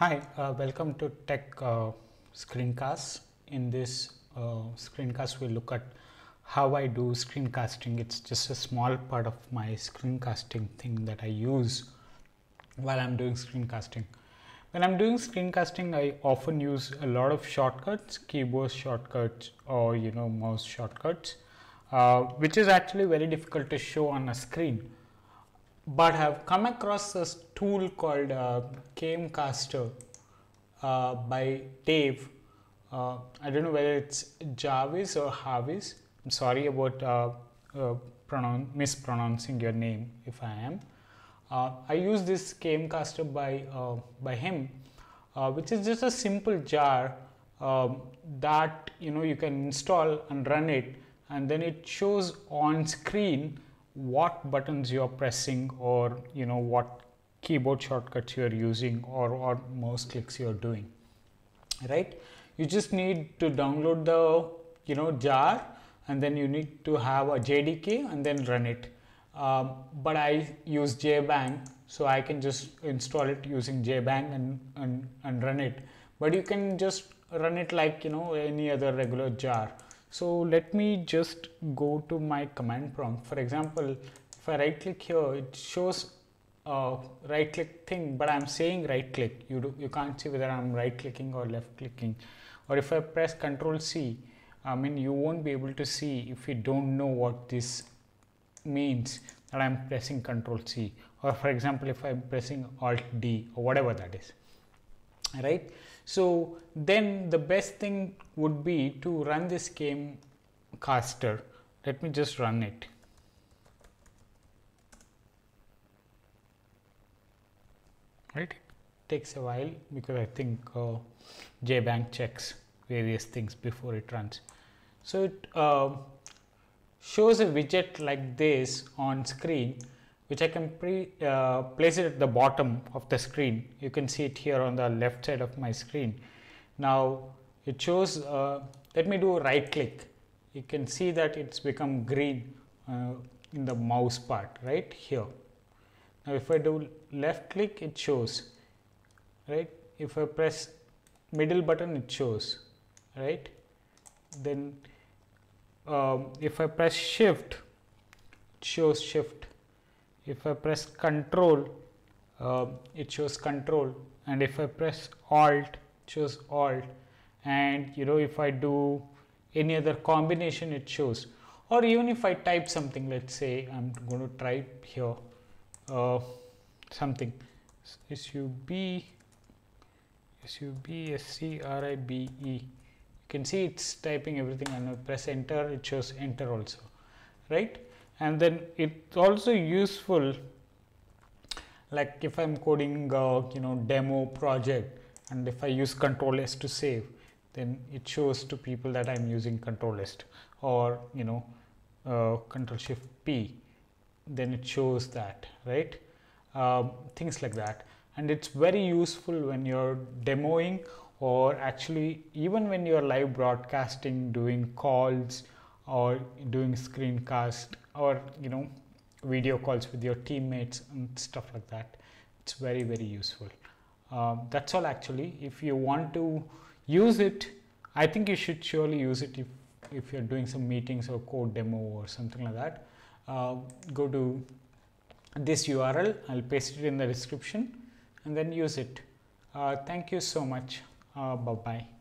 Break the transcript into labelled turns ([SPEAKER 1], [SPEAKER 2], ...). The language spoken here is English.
[SPEAKER 1] Hi, uh, welcome to Tech uh, Screencast. In this uh, screencast, we look at how I do screencasting. It's just a small part of my screencasting thing that I use while I'm doing screencasting. When I'm doing screencasting, I often use a lot of shortcuts, keyboard shortcuts, or you know, mouse shortcuts, uh, which is actually very difficult to show on a screen but have come across this tool called uh, Camecaster uh, by Dave. Uh, I don't know whether it's Jarvis or Harvis. I'm sorry about uh, uh, mispronouncing your name if I am. Uh, I use this Camecaster by, by him, which is just a simple jar um, that you know you can install and run it and then it shows on screen what buttons you're pressing or you know what keyboard shortcuts you're using or, or mouse clicks you're doing right you just need to download the you know jar and then you need to have a JDK and then run it um, but I use JBang so I can just install it using JBang and, and, and run it but you can just run it like you know any other regular jar so let me just go to my command prompt. For example, if I right click here, it shows a right click thing, but I'm saying right click. You, do, you can't see whether I'm right clicking or left clicking. Or if I press control C, I mean, you won't be able to see if you don't know what this means that I'm pressing control C. Or for example, if I'm pressing alt D or whatever that is, right? So then the best thing would be to run this game caster. Let me just run it. Right? Takes a while because I think uh, JBank checks various things before it runs. So it uh, shows a widget like this on screen which I can pre, uh, place it at the bottom of the screen. You can see it here on the left side of my screen. Now it shows, uh, let me do right click. You can see that it's become green uh, in the mouse part right here. Now if I do left click it shows, right. If I press middle button it shows, right. Then um, if I press shift it shows shift if I press control uh, it shows control and if I press alt shows alt and you know if I do any other combination it shows or even if I type something let's say I'm going to type here uh, something sub SUBSCRIBE. You can see it's typing everything and I press enter, it shows enter also, right? and then it's also useful like if I'm coding a you know demo project and if I use control S to save then it shows to people that I'm using control S or you know uh, control shift P then it shows that right um, things like that and it's very useful when you're demoing or actually even when you're live broadcasting doing calls or doing screencast or you know video calls with your teammates and stuff like that it's very very useful um, that's all actually if you want to use it i think you should surely use it if if you're doing some meetings or code demo or something like that uh, go to this url i'll paste it in the description and then use it uh, thank you so much uh, bye bye